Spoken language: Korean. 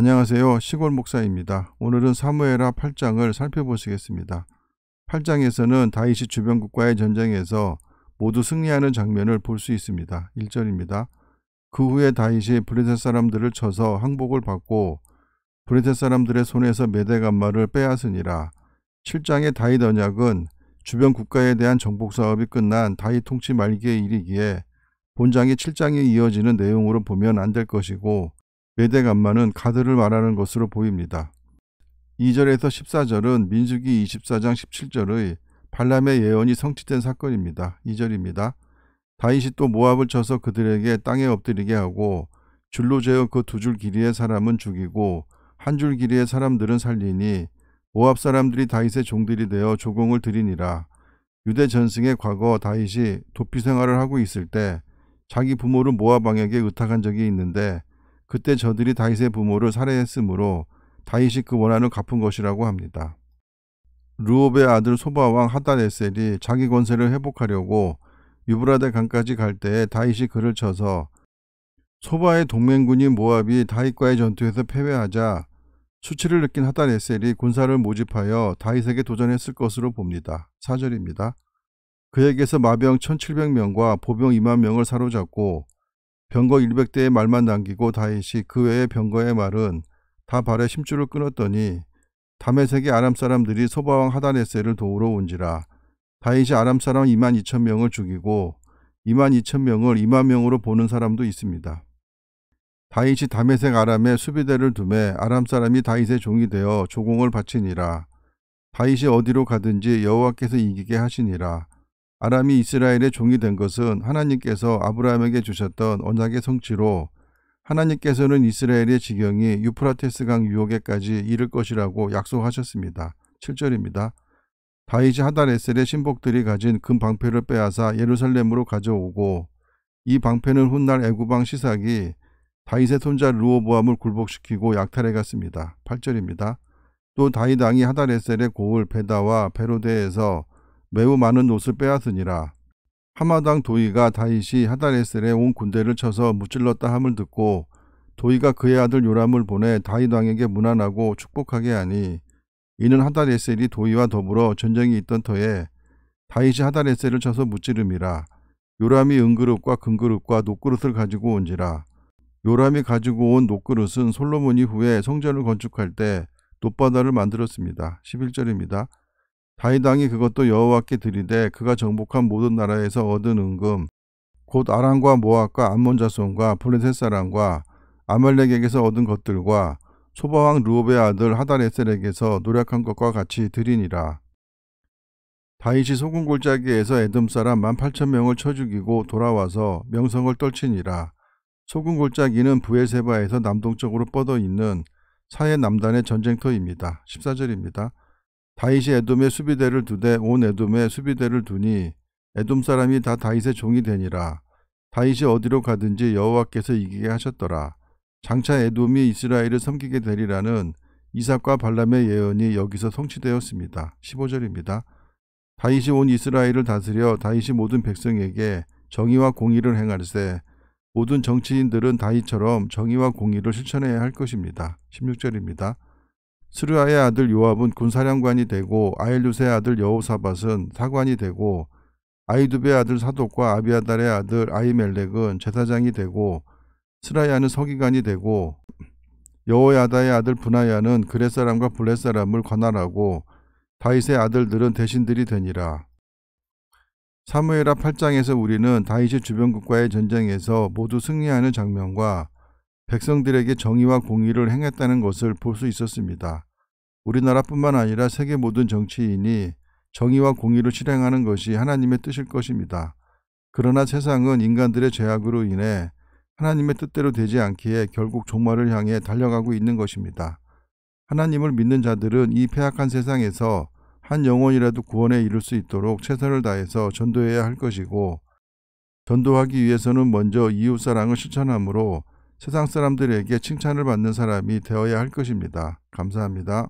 안녕하세요. 시골 목사입니다. 오늘은 사무엘하 8장을 살펴보시겠습니다. 8장에서는 다윗이 주변국과의 전쟁에서 모두 승리하는 장면을 볼 수 있습니다. 1절입니다. 그 후에 다윗이 브레셋 사람들을 쳐서 항복을 받고 브레셋 사람들의 손에서 메대간마를 빼앗으니라. 7장의 다윗 언약은 주변 국가에 대한 정복 사업이 끝난 다윗 통치 말기의 일이기에 본장이 7장에 이어지는 내용으로 보면 안 될 것이고 메대 간마는 가드를 말하는 것으로 보입니다. 2절에서 14절은 민수기 24장 17절의 발람의 예언이 성취된 사건입니다. 2절입니다. 다윗이 또 모압을 쳐서 그들에게 땅에 엎드리게 하고 줄로 재어 그 두 줄 길이의 사람은 죽이고 한 줄 길이의 사람들은 살리니 모압 사람들이 다윗의 종들이 되어 조공을 드리니라. 유대 전승의 과거 다윗이 도피 생활을 하고 있을 때 자기 부모를 모압 왕에게 의탁한 적이 있는데 그때 저들이 다윗의 부모를 살해했으므로 다윗이 그 원한을 갚은 것이라고 합니다. 루옵의 아들 소바왕 하다네셀이 자기 권세를 회복하려고 유브라데 강까지 갈 때에 다윗이 그를 쳐서 소바의 동맹군인 모압이 다윗과의 전투에서 패배하자 수치를 느낀 하다네셀이 군사를 모집하여 다윗에게 도전했을 것으로 봅니다. 사절입니다 그에게서 마병 1700명과 보병 2만 명을 사로잡고 병거 100대의 말만 남기고 다윗시그 외의 병거의 말은 다 발에 심줄을 끊었더니 다메색의 아람 사람들이 소바왕 하단네세를 도우러 온지라 다윗시 아람 사람 2만 2천 명을 죽이고 2만 2천 명을 2만 명으로 보는 사람도 있습니다. 다윗시 다메색 아람의 수비대를 둠에 아람 사람이 다윗세 종이 되어 조공을 바치니라. 다윗시 어디로 가든지 여호와께서 이기게 하시니라. 아람이 이스라엘의 종이 된 것은 하나님께서 아브라함에게 주셨던 언약의 성취로 하나님께서는 이스라엘의 지경이 유프라테스강 유혹에까지 이를 것이라고 약속하셨습니다. 7절입니다. 다이이 하다레셀의 신복들이 가진 금 방패를 빼앗아 예루살렘으로 가져오고 이 방패는 훗날 애구방 시삭이 다윗의 손자 루오보암을 굴복시키고 약탈해 갔습니다. 8절입니다. 또다이당이 하다레셀의 고을 베다와 베로데에서 매우 많은 옷을 빼앗으니라. 하마당 도이가 다윗이 하다레셀에 온 군대를 쳐서 무찔렀다 함을 듣고 도이가 그의 아들 요람을 보내 다윗 왕에게 무난하고 축복하게 하니 이는 하다레셀이 도이와 더불어 전쟁이 있던 터에 다윗이 하다레셀을 쳐서 무찌름이라 요람이 은그릇과 금그릇과 녹그릇을 가지고 온지라 요람이 가지고 온 녹그릇은 솔로몬이 후에 성전을 건축할 때 높바다를 만들었습니다. 11절입니다. 다윗왕이 그것도 여호와께 드리되 그가 정복한 모든 나라에서 얻은 은금 곧 아람과 모압과 암몬 자손과 블레셋 사람과 아말렉에게서 얻은 것들과 소바왕 루옵의 아들 하다에셀에게서 노력한 것과 같이 드리니라. 다윗이 소금 골짜기에서 에돔 사람 1 8 0 0 0 명을 쳐 죽이고 돌아와서 명성을 떨치니라. 소금 골짜기는 부에세바에서 남동쪽으로 뻗어 있는 사해 남단의 전쟁터입니다. 14절입니다. 다윗이 에돔의 수비대를 두되 온 에돔의 수비대를 두니 에돔 사람이 다 다윗의 종이 되니라. 다윗이 어디로 가든지 여호와께서 이기게 하셨더라. 장차 에돔이 이스라엘을 섬기게 되리라는 이삭과 발람의 예언이 여기서 성취되었습니다. 15절입니다. 다윗이 온 이스라엘을 다스려 다윗이 모든 백성에게 정의와 공의를 행할세 모든 정치인들은 다윗처럼 정의와 공의를 실천해야 할 것입니다. 16절입니다. 스루아의 아들 요압은 군사령관이 되고 아일루세의 아들 여호사밧은 사관이 되고 아이두베의 아들 사독과 아비아달의 아들 아이멜렉은 제사장이 되고 스라야는 서기관이 되고 여호야다의 아들 분하야는 그렛 사람과 블렛 사람을 관할하고 다윗의 아들들은 대신들이 되니라. 사무엘하 8장에서 우리는 다윗의 주변국과의 전쟁에서 모두 승리하는 장면과 백성들에게 정의와 공의를 행했다는 것을 볼 수 있었습니다. 우리나라뿐만 아니라 세계 모든 정치인이 정의와 공의를 실행하는 것이 하나님의 뜻일 것입니다. 그러나 세상은 인간들의 죄악으로 인해 하나님의 뜻대로 되지 않기에 결국 종말을 향해 달려가고 있는 것입니다. 하나님을 믿는 자들은 이 폐악한 세상에서 한 영혼이라도 구원에 이를 수 있도록 최선을 다해서 전도해야 할 것이고 전도하기 위해서는 먼저 이웃 사랑을 실천하므로 세상 사람들에게 칭찬을 받는 사람이 되어야 할 것입니다. 감사합니다.